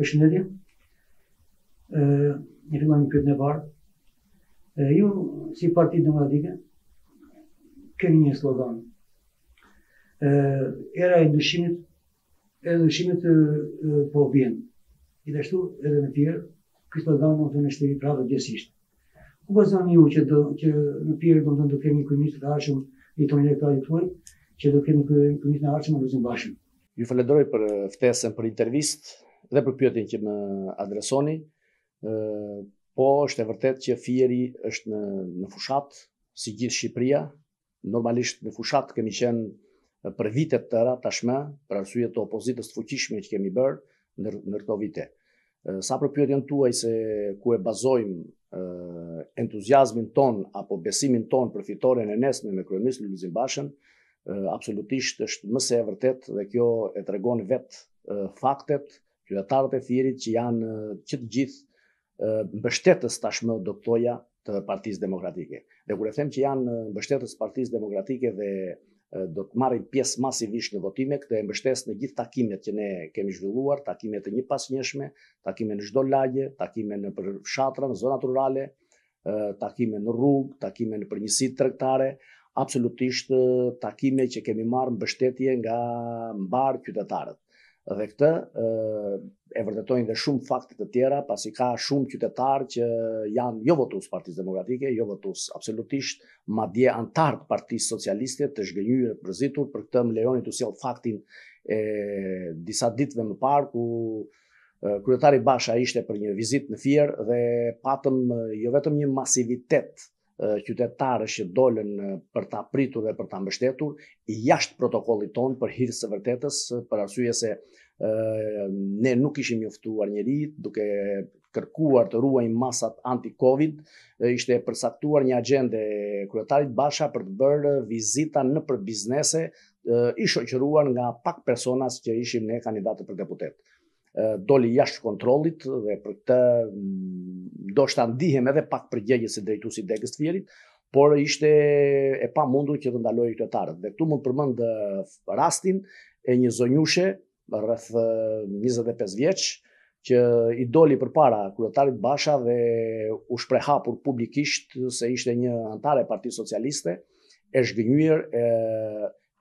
Për shëndetje. Një fillon një pjëtë në Ju, si partit demokratike, keni një slogan. Era e ndëshimit, e ndëshimit po vjen. Gjithashtu shtu edhe në pier, këtë slogan në të në shtëri pravë gjësishtë. Ku ka zonë ju që, do, që në pjerë do të kemi kërmisë të arshëm i të një lektarit tuaj, që do kemi kërmisë të arshëm në rëzim bashëm? Ju falenderoj për ftesën për intervistë, dhe për pyetjen që më adresoni, ë po është e vërtetë që Fieri është në në fushat si gjithë Shqipëria, normalisht në fushat, kemi qenë për vite të tëra tashmë, për arsye të opozitës të fuqishme që kemi bër ndër ndër këto vite. Sa për pyetjen tuaj se ku e bazojm entuziazmin ton apo besimin ton për fitoren e nesme me kryeminist Lulzim Bashën, absolutisht është më se e vërtet dhe kjo e tregon vet faktet kryetarët e thirit që janë që të gjithë mbështetës tashmë doktoja të Partisë Demokratike. Dhe kur e them që janë mbështetës Partisë Demokratike dhe do të marrin pjesë masivisht në votime, këtë e mbështes në gjithë takimet që ne kemi zhvilluar, takime të një njëshme, takime në çdo lagje, takime në për fshatra, në zonat rurale, takime në rrugë, takime në të tregtare, absolutisht takime që kemi marrë mbështetje nga mbar qytetarët dhe këtë e, e vërtetojnë dhe shumë fakte të tjera, pasi ka shumë qytetarë që janë jo votues Partisë Demokratike, jo votues absolutisht, madje dje të Partisë Socialiste të zhgënjur të përzitur për këtë më lejoni të sjell faktin e disa ditëve më parë ku kryetari Basha ishte për një vizitë në Fier dhe patëm jo vetëm një masivitet qytetarësh që dolën për ta pritur dhe për ta mbështetur jashtë protokollit ton për hir të vërtetës, për arsye se ne nuk ishim njoftuar njerëj duke kërkuar të ruaj masat anti-Covid, ishte përsaktuar një agjende kryetarit Basha për të bërë vizita në për biznese, i shoqëruar nga pak personas që ishim ne kandidatë për deputetë doli jashtë kontrollit dhe për këtë mm, do shtë ndihem edhe pak për gjegje se drejtu si degës të fjerit, por ishte e pa mundur që të ndaloj i këtëtarët. Dhe këtu mund përmënd rastin e një zonjushe rrëth 25 vjeqë, që i doli për para kryetarit Basha dhe u shprehapur publikisht se ishte një antare parti socialiste, e shgënyër, e,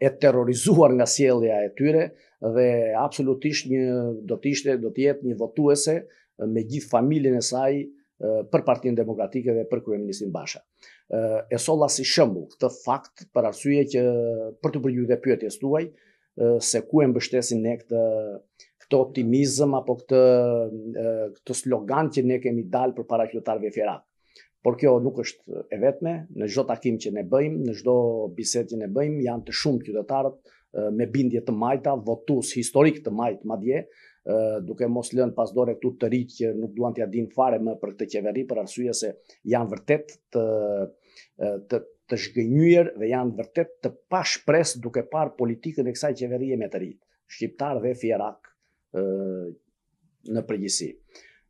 e terrorizuar nga sjellja e tyre dhe absolutisht një do të ishte do të jetë një votuese me gjithë familjen e saj për Partinë Demokratike dhe për kryeministin Basha. E solla si shembull këtë fakt për arsye që për të përgjigjur pyetjes tuaj se ku e mbështesin ne këtë këtë optimizëm apo këtë këtë slogan që ne kemi dalë për para qytetarëve fjerat por kjo nuk është e vetme, në gjdo takim që ne bëjmë, në gjdo biset që ne bëjmë, janë të shumë qytetarët me bindje të majta, votus historik të majtë madje, duke mos lënë pasdore këtu të rritë që nuk duan të adin fare më për këtë qeveri, për arsye se janë vërtet të, të, të shgënyër dhe janë vërtet të pash duke par politikën e kësaj qeverie me të rritë, shqiptar dhe fjerak në përgjithësi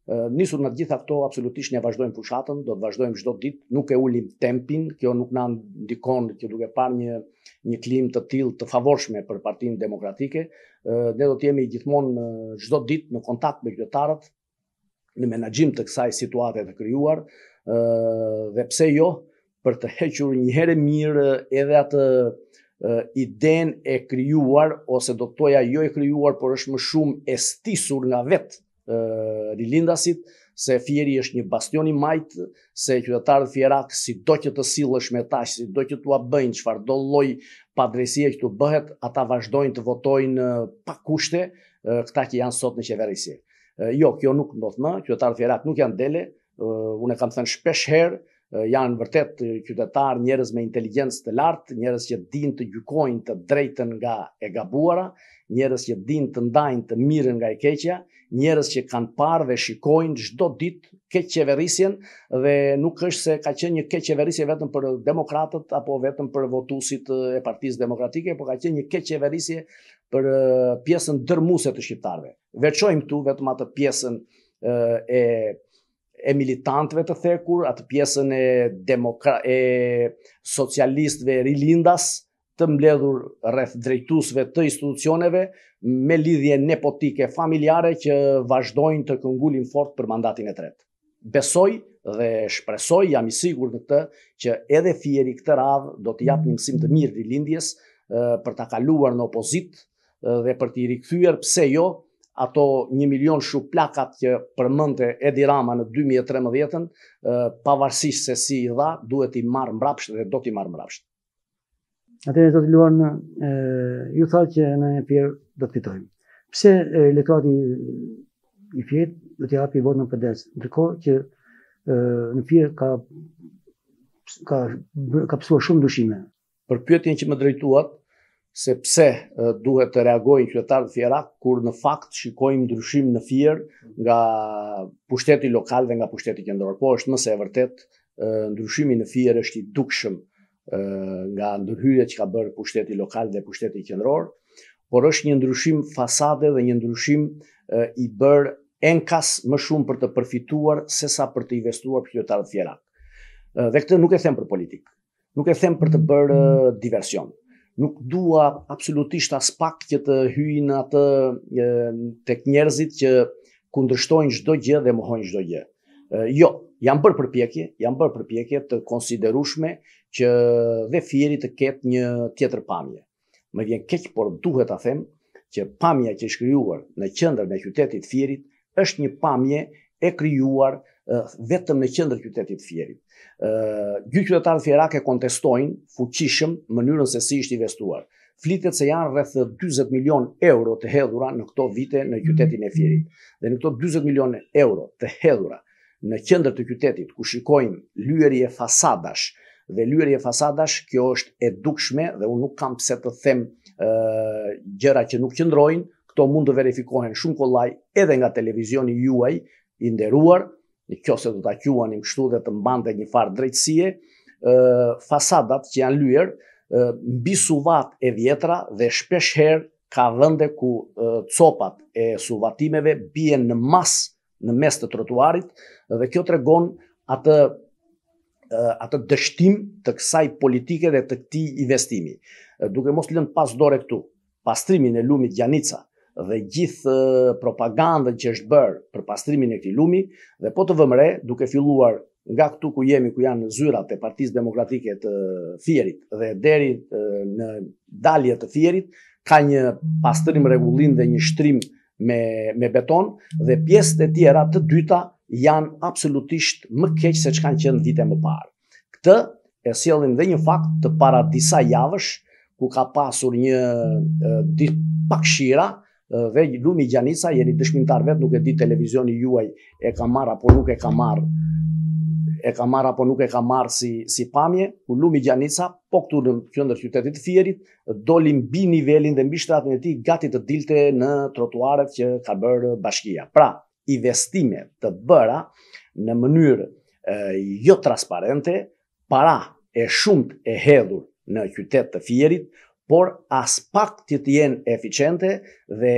nisur të gjitha këto absolutisht ne vazhdojmë fushatën, do të vazhdojmë çdo ditë, nuk e ulim tempin, kjo nuk na ndikon që duke parë një një klim të tillë të favorshme për Partinë Demokratike, ne do të jemi gjithmonë çdo ditë në kontakt me qytetarët në menaxhim të kësaj situate të krijuar, dhe pse jo për të hequr një herë mirë edhe atë idenë e krijuar ose do të thoja jo e krijuar, por është më shumë e stisur nga vetë rilindasit, se fjeri është një bastioni majtë, se qytetarët fjerak si do që të silësh me tash, si do që të abëjnë, farë do loj padresie që të bëhet, ata vazhdojnë të votojnë pa kushte këta që janë sot në qeverisje. Jo, kjo nuk ndodhë më, qytetarët fjerak nuk janë dele, unë e kam thënë shpesh herë, janë vërtet qytetar njerëz me inteligjencë të lartë, njerëz që dinë të gjykojnë të drejtën nga e gabuara, njerëz që dinë të ndajnë të mirën nga e keqja, njerëz që kanë parë dhe shikojnë çdo ditë keqçeverisjen dhe nuk është se ka qenë një keqçeverisje vetëm për demokratët apo vetëm për votuesit e Partisë Demokratike, por ka qenë një keqçeverisje për pjesën dërmuese të shqiptarëve. Veçojmë këtu vetëm atë pjesën e e militantëve të thekur, atë pjesën e demokra e socialistëve rilindas të mbledhur rreth drejtuesve të institucioneve me lidhje nepotike familjare që vazhdojnë të këngullin fort për mandatin e tretë. Besoj dhe shpresoj, jam i sigur në këtë, që edhe fjeri këtë radhë do të japë një mësim të mirë rilindjes për të kaluar në opozit dhe për të i rikëthyër pse jo ato një milion shumë plakat që përmënte Edi Rama në 2013-ën, pavarësisht se si i dha, duhet i marë mbrapsht dhe do t'i marë mbrapësht. Ate, do t'iluar në, ju tha që në një pjerë do t'pitojmë. Pse elektrati i fjetë do t'i hapjë i vodë në përdesë, në të kohë që në pjerë ka pësua shumë dushime. Për pjetin që më drejtuat, se pse duhet të reagojnë qytetarët e Fierat kur në fakt shikojmë ndryshim në Fier nga pushteti lokal dhe nga pushteti qendror. Po është më e vërtet ndryshimi në Fier është i dukshëm nga ndërhyrjet që ka bërë pushteti lokal dhe pushteti qendror, por është një ndryshim fasade dhe një ndryshim i bër enkas më shumë për të përfituar sesa për të investuar për qytetarët e Fierat. Dhe këtë nuk e them për politik. Nuk e them për të bërë diversion nuk dua absolutisht as pak që të hyjnë në atë tek njerëzit që kundërshtojnë çdo gjë dhe mohojnë çdo gjë. Jo, jam bërë përpjekje, jam bërë përpjekje të konsiderushme që dhe fjeri të ketë një tjetër pamje. Më vjen keqë, por duhet a them, që pamja që shkryuar në qëndër në qytetit Fierit është një pamje e kryuar vetëm në qendër të qytetit të Fierit. Ë dy qytetarë të e kontestojnë fuqishëm mënyrën se si është investuar. Flitet se janë rreth 40 milion euro të hedhura në këto vite në mhm. qytetin e Fierit. Dhe në këto 40 milion euro të hedhura në qendër të qytetit ku shikojmë lyerje e fasadash dhe lyerje e fasadash, kjo është e dukshme dhe unë nuk kam pse të them ë gjëra që nuk qëndrojnë, këto mund të verifikohen shumë kollaj edhe nga televizioni juaj i nderuar, në kjo se të të kjuani më shtu dhe të mbande një farë drejtsie, fasadat që janë lujer, mbi suvat e vjetra dhe shpesh her ka dhënde ku copat e suvatimeve bie në mas në mes të trotuarit dhe kjo të regon atë atë dështim të kësaj politike dhe të këti investimi. Duke mos lënë pas dore këtu, pastrimin e lumit Gjanica, dhe gjithë propagandën që është bërë për pastrimin e këtij lumi dhe po të vëmë re duke filluar nga këtu ku jemi ku janë zyrat e Partisë Demokratike të fjerit dhe deri në dalje të fjerit ka një pastrim rregullim dhe një shtrim me me beton dhe pjesët e tjera të dyta janë absolutisht më keq se kanë qenë vite më parë. Këtë e sjellim dhe një fakt të para disa javësh ku ka pasur një dit pakshira, dhe Lumi Gjanica, jeni dëshmintar vetë, nuk e di televizioni juaj e ka marrë apo nuk e ka marrë, e ka marrë apo nuk e ka marrë si, si pamje, ku Lumi Gjanica, po këtu në këndër qytetit fjerit, doli bi nivelin dhe mbi shtratën e ti gati të dilte në trotuaret që ka bërë bashkia. Pra, investime të bëra në mënyrë e, jo transparente, para e shumët e hedhur në qytet të fjerit, por as pak të të jenë eficiente dhe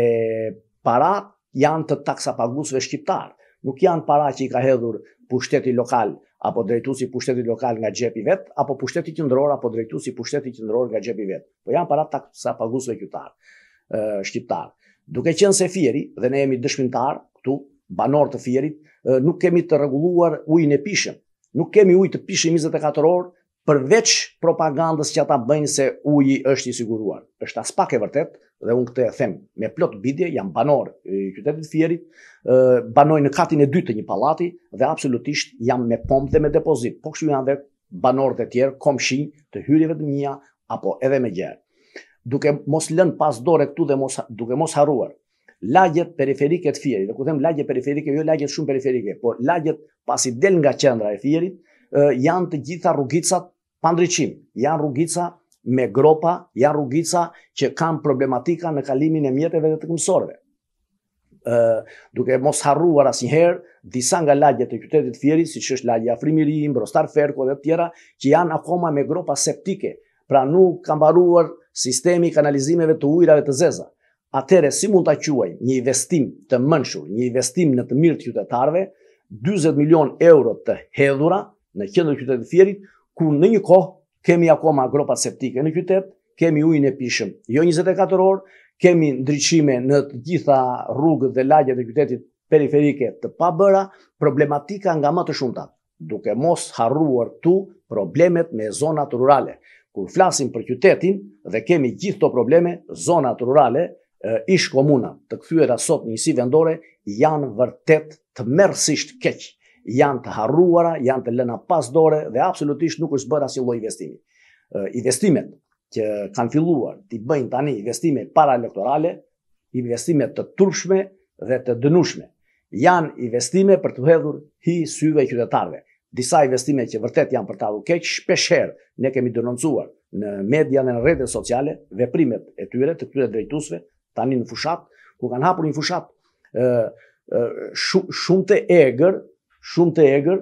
para janë të taksa pagusve shqiptarë. Nuk janë para që i ka hedhur pushteti lokal apo si pushtetit lokal nga xhepi vet, apo pushteti qendror apo si pushtetit qendror nga xhepi vet. Po janë para taksa pagusve qytetar, shqiptar. Duke qenë se Fieri dhe ne jemi dëshmintarë këtu banor të Fierit, nuk kemi të rregulluar ujin e pishëm. Nuk kemi ujë të pishëm 24 orë përveç propagandës që ata bëjnë se uji është i siguruar. Është as pak e vërtet, dhe unë këtë e them me plot bidje, jam banor i qytetit Fierit, banoj në katin e dytë të një palati dhe absolutisht jam me pompë dhe me depozit. Po kështu janë dhe banor dhe tjerë, komshi të hyrjeve të mia apo edhe me gjerë. Duke mos lën pas dore këtu dhe mos duke mos harruar lagjet periferike të Fierit, do ku them lagje periferike, jo lagjet shumë periferike, por lagjet pasi del nga qendra e Fierit, janë të gjitha rrugicat pa ndryqim, janë rrugica me gropa, janë rrugica që kam problematika në kalimin e mjetëve dhe të këmësorve. Duke mos harruar asnjëherë disa nga lagjet e qytetit fjeri, si që është lagje Afrimiri, Mbrostar Ferko dhe të tjera, që janë akoma me gropa septike, pra nuk kam mbaruar sistemi kanalizimeve të ujrave të zeza. Atere, si mund të quaj një investim të mënshu, një investim në të mirë të qytetarëve, 20 milion euro të hedhura në kjendër qytetit fjerit, ku në një kohë kemi akoma agropat septike në kytet, kemi ujnë e pishëm. Jo 24 orë, kemi ndryqime në gjitha rrugët dhe lagjet e kytetit periferike të pa bëra, problematika nga më të shumëta, duke mos harruar tu problemet me zonat rurale. Kur flasim për kytetin dhe kemi gjithë të probleme, zonat rurale, ish komuna të këthyre da sot njësi vendore janë vërtet të mersisht keqë janë të harruara, janë të lëna pas dore dhe absolutisht nuk është bërë asnjë lloj investimi. Investimet që kanë filluar ti bëjnë tani investime para elektorale, investime të turpshme dhe të dënushme. Janë investime për të hedhur hi syve qytetarëve. Disa investime që vërtet janë për të ardhur keq, shpeshherë ne kemi denoncuar në media dhe në rrjetet sociale veprimet e tyre të këtyre drejtuesve tani në fushat ku kanë hapur një fushat shumë të egër shumë të egrë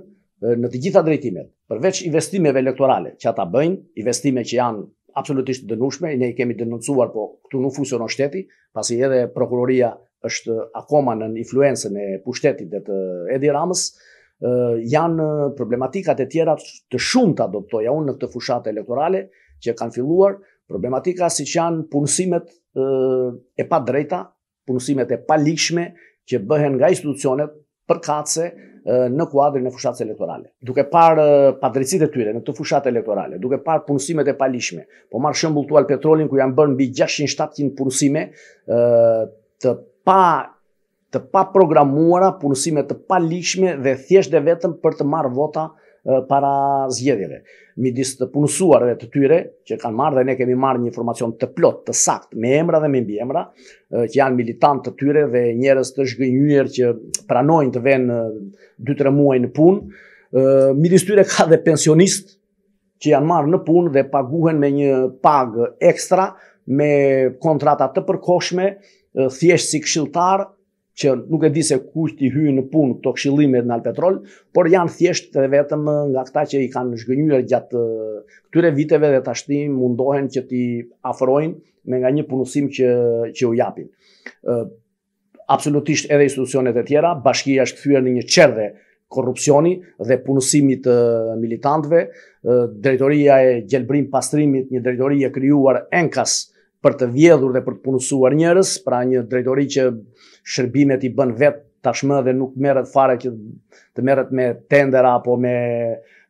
në të gjitha drejtimet, përveç investimeve elektorale që ata bëjnë, investime që janë absolutisht dënushme, ne i kemi denoncuar, po këtu nuk funksionon shteti, pasi edhe prokuroria është akoma në influencën e pushtetit dhe të Edi Ramës, janë problematikat e tjera të shumë të adoptoja unë në këtë fushatë elektorale që kanë filluar, problematika si që janë punësimet e pa drejta, punësimet e pa likshme që bëhen nga institucionet për kace në kuadrin e fushatës elektorale. Duke parë padrecit e tyre në të fushatë elektorale, duke parë punësimet e palishme, po marë shëmbull të petrolin ku janë bërë mbi 600-700 punësime të pa të pa programuara punësime të palishme dhe thjesht dhe vetëm për të marrë vota para zgjedhjeve. Midis të punësuarve të tyre që kanë marrë dhe ne kemi marrë një informacion të plot, të sakt, me emra dhe me mbi emra, që janë militant të tyre dhe njerës të shgënjyër që pranojnë të venë 2-3 muaj në punë, midis tyre ka dhe pensionist që janë marrë në punë dhe paguhen me një pagë ekstra me kontrata të përkoshme, thjesht si këshiltarë, që nuk e di se kush ti hyn në punë këto këshillime në Alpetrol, por janë thjesht edhe vetëm nga ata që i kanë zhgënjur gjatë këtyre viteve dhe tashti mundohen që ti afrojnë me nga një punësim që që u japin. ë absolutisht edhe institucionet e tjera, bashkia është kthyer në një çerdhe korrupsioni dhe punësimit të militantëve, drejtoria e gjelbrim pastrimit, një drejtori e krijuar enkas për të vjedhur dhe për të punësuar njërës, pra një drejtori që shërbimet i bën vet tashmë dhe nuk merret fare që të merret me tender apo me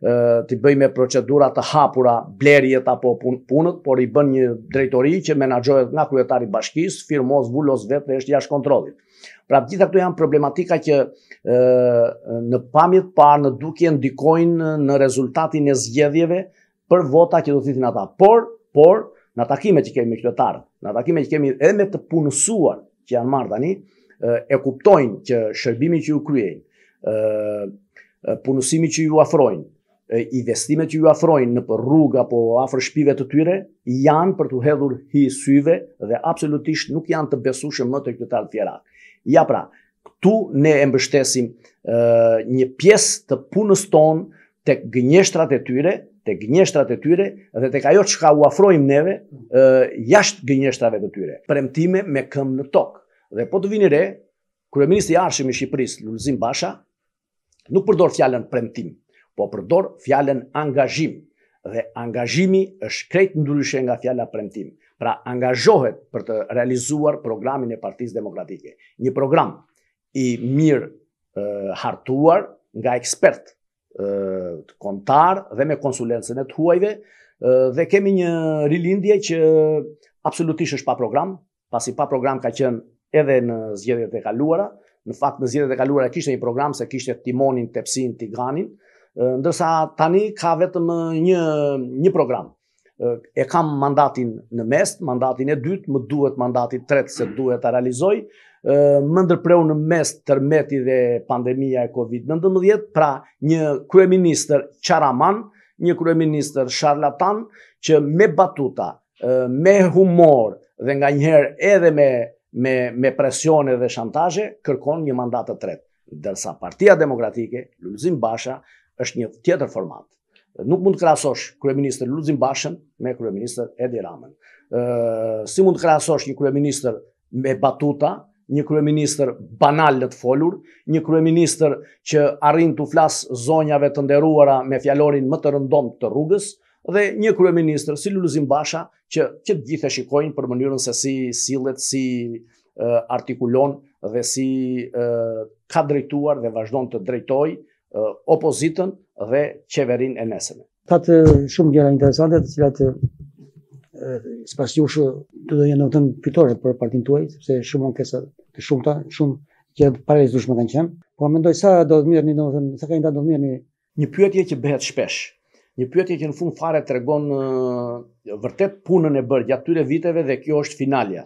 të bëj me procedura të hapura blerjet apo punët, por i bën një drejtori që menaxhohet nga kryetari i bashkisë, firmos vullos vet dhe është jashtë kontrollit. Pra të gjitha këto janë problematika që ë në pamjet par parë në dukje ndikojnë në rezultatin e zgjedhjeve për vota që do të thitin ata. Por, por në takime që kemi me qytetarët, në takime që kemi edhe me të punësuar që janë marrë tani, e kuptojnë që shërbimi që ju kryejnë, punësimi që ju afrojnë, investimet që ju afrojnë në për rrugë apo afër shpive të tyre, janë për të hedhur hi syve dhe absolutisht nuk janë të besueshëm më të qytetarët tjera. Ja pra, këtu ne e mbështesim një pjesë të punës tonë të gënjeshtrat e tyre, të gënjeshtrat e tyre dhe të kajot që ka uafrojmë neve jashtë gënjeshtrave të tyre. Premtime me këmë në tokë. Dhe po të vini re, kërë ministri arshim i Shqipëris, Lulzim Basha, nuk përdor fjallën premtim, po përdor fjallën angazhim. Dhe angazhimi është krejt në nga fjalla premtim. Pra angazhohet për të realizuar programin e partiz demokratike. Një program i mirë hartuar nga ekspertë kontar dhe me konsulensën e të huajve dhe kemi një rilindje që absolutisht është pa program pasi pa program ka qenë edhe në zgjedhjet e kaluara në fakt në zgjedhjet e kaluara kishte një program se kishte timonin, tepsin, tigranin, ndërsa tani ka vetëm një, një program e kam mandatin në mest mandatin e dytë, më duhet mandatin tretë se duhet të realizoj më ndërpreu në mes tërmeti dhe pandemija e Covid-19, pra një kryeminister qaraman, një kryeminister sharlatan, që me batuta, me humor dhe nga njëherë edhe me, me, me presione dhe shantaje, kërkon një mandat të tretë. Dërsa partia demokratike, Lulzim Basha, është një tjetër format. Nuk mund të krasosh kryeminister Lulzim Bashën me kryeminister Edi Ramën. Si mund të krasosh një kryeminister me batuta, një kryeministër banal në të folur, një kryeministër që arrin të flasë zonjave të nderuara me fjalorin më të rëndom të rrugës, dhe një kryeministër si Lulzim Basha që të gjithë e shikojnë për mënyrën se si sillet, si artikulon dhe si ka drejtuar dhe vazhdon të drejtoj opozitën dhe qeverin e nesënë. Ta të shumë gjëra interesantet, të cilat ispastjushë të do jenë vetëm fitore për partin tuaj, sepse shumë ankesa të shumta, shumë që parajsë dushmë kanë qenë. Po mendoj sa do të mirëni domethënë, sa kanë ndarë domethënë një pyetje që bëhet shpesh. Një pyetje që në fund fare tregon vërtet punën e bërë gjatë tyre viteve dhe kjo është finalja.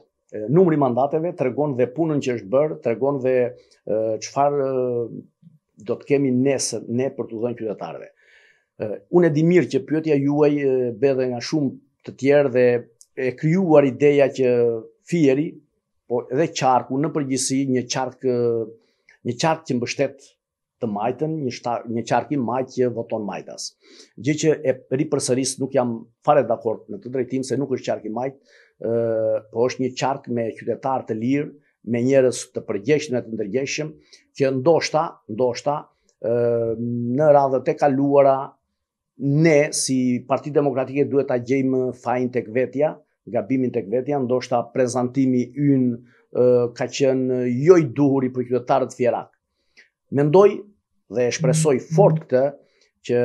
Numri mandateve tregon dhe punën që është bërë, tregon dhe çfarë do të kemi nesër ne për të dhënë qytetarëve. Unë e di mirë që pyetja juaj bëhet nga shumë të tjerë dhe e kryuar ideja që fieri, po edhe qarku në përgjësi një qark një qark që mbështet të majtën, një, shtar, një qark i majtë që voton majtas. Gjë që e ri përsëris nuk jam fare dhe akord në të drejtim se nuk është qarki i majtë, po është një qark me qytetar të lirë, me njerës të përgjeshme të ndërgjeshme, që ndoshta, ndoshta, në radhët e kaluara, ne si Parti Demokratike duhet ta gjejmë fajin tek vetja, gabimin tek vetja, ndoshta prezantimi ynë ka qenë jo i duhur i për qytetarët fjerak. Mendoj dhe e shpresoj mhm. fort këtë që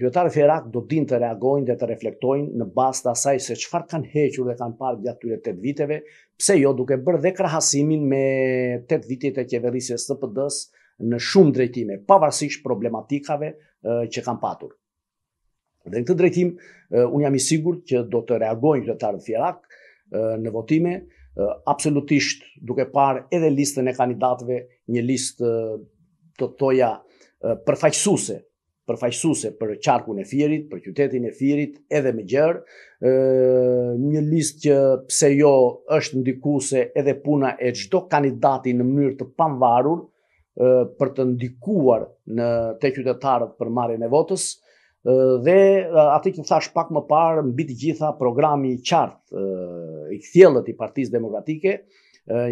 qytetarët fjerak do din të reagojnë dhe të reflektojnë në bas të asaj se qëfar kanë hequr dhe kanë parë gjatë tyre 8 viteve, pse jo duke bërë dhe krahasimin me 8 vitit e kjeverisjes të pëdës në shumë drejtime, pavarësisht problematikave që kanë patur. Dhe në këtë drejtim, unë jam i sigur që do të reagojnë kretarët fjerak në votime, absolutisht duke parë edhe listën e kandidatëve, një listë të toja përfaqësuse, për qarkun e fjerit, për qytetin e fjerit, edhe me gjërë, një listë që pse jo është ndikuse edhe puna e gjdo kandidati në mënyrë të panvarur për të ndikuar në te qytetarët për marjen e votës, dhe atë që thash pak më parë mbi të gjitha programi i qartë i kthjellët i Partisë Demokratike,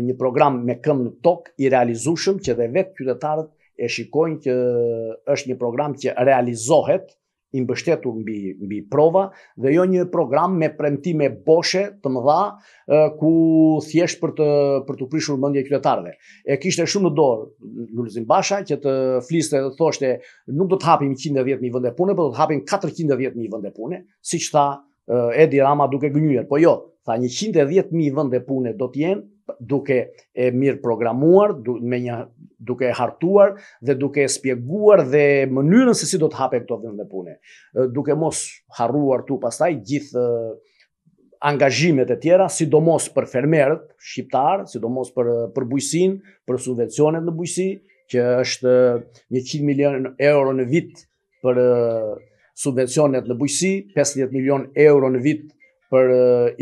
një program me këmbë në tok, i realizueshëm që dhe vetë qytetarët e shikojnë që është një program që realizohet i mbështetur mbi mbi prova dhe jo një program me premtime boshe të mëdha ku thjesht për të për të prishur mendjen e qytetarëve. E kishte shumë në dorë Lulzim Basha që të fliste dhe thoshte nuk do të hapim 110 mijë vende pune, por do të hapim 410.000 mijë vende pune, siç tha Edi Rama duke gënjur. Po jo, tha 110 mijë vende pune do të jenë duke e mirë programuar, du, me një, duke e hartuar dhe duke e spjeguar dhe mënyrën se si do të hape këto dhëndë dhe pune. Duke mos harruar tu pastaj gjithë angazhimet e tjera, sidomos për fermerët shqiptarë, sidomos për, për bujësin, për subvencionet në bujësi, që është 100 milion euro në vit për subvencionet në bujësi, 50 milion euro në vit për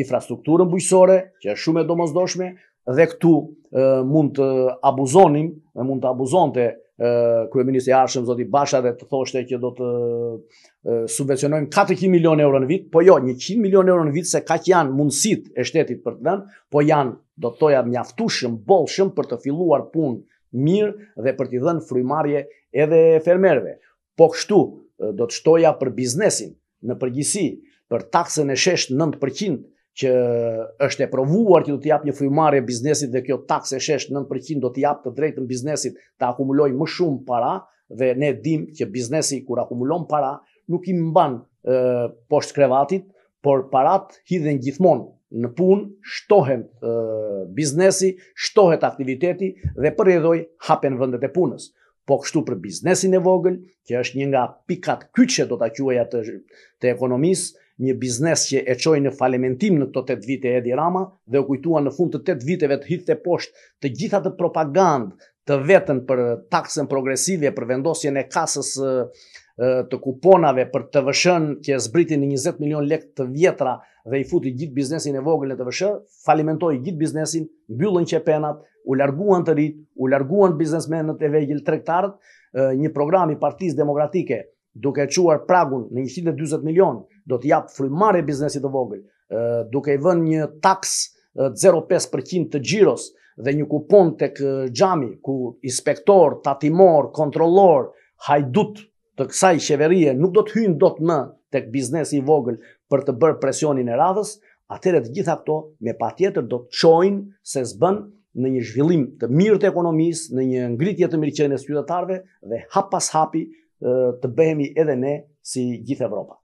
infrastrukturën bujësore, që është shumë e domosdoshme, dhe këtu mund të abuzonim dhe mund të abuzonte kryeministri i Arshëm zoti Basha dhe të thoshte që do të subvencionojmë 400 milion euro në vit, po jo 100 milion euro në vit se kaq janë mundësitë e shtetit për të dhënë, po janë do të thoja mjaftueshëm, bollshëm për të filluar punë mirë dhe për t'i dhënë frymarrje edhe fermerëve. Po kështu do të shtoja për biznesin në përgjithësi, për taksën e shesht 9% që është e provuar që do të jap një frymarrje biznesit dhe kjo takse shesh 9% do të jap të drejtën biznesit të akumulojë më shumë para dhe ne dim që biznesi kur akumulon para nuk i mban poshtë krevatit, por parat hidhen gjithmonë në punë, shtohen biznesi, shtohet aktiviteti dhe për edhoj hapen vëndet e punës. Po kështu për biznesin e vogël, që është një nga pikat kyçe do t'a quaj atë të ekonomisë, një biznes që e qoj në falementim në të 8 vite Edi Rama dhe u kujtua në fund të 8 viteve të hithë të poshtë të gjitha të propagandë të vetën për taksën progresive, për vendosjen e kasës të kuponave, për të vëshën që e zbriti në 20 milion lek të vjetra dhe i futi gjithë biznesin e vogël në të vëshë, falimentoj gjithë biznesin, byllën që penat, u larguan të rritë, u larguan biznesmenët e vejgjil trektarët, një program i partiz demokratike, duke quar pragun në 120 milion, do të japë frymare biznesit të vogël, duke i vën një taks 0,5% të gjiros dhe një kupon të kë gjami, ku inspektor, tatimor, kontrolor, hajdut të kësaj qeverie, nuk do të hynë do të në të kë biznesi i vogël për të bërë presionin e radhës, e të gjitha këto me pa tjetër do të qojnë se zbën në një zhvillim të mirë të ekonomisë, në një ngritje të mirë qenës qytetarve dhe hap pas hapi të bëhemi edhe ne si gjithë Evropa